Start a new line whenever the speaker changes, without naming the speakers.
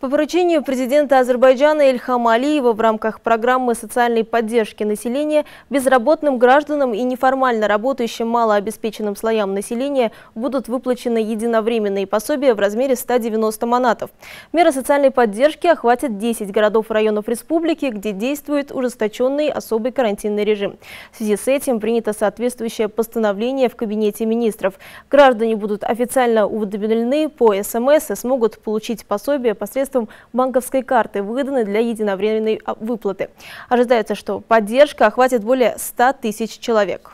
По поручению президента Азербайджана Эльхама Алиева в рамках программы социальной поддержки населения безработным гражданам и неформально работающим малообеспеченным слоям населения будут выплачены единовременные пособия в размере 190 манатов. Меры социальной поддержки охватят 10 городов и районов республики, где действует ужесточенный особый карантинный режим. В связи с этим принято соответствующее постановление в Кабинете министров. Граждане будут официально уведомлены по СМС эм и смогут получить пособие посредством посредством банковской карты выданной для единовременной а, выплаты. Ожидается, что поддержка охватит более 100 тысяч человек.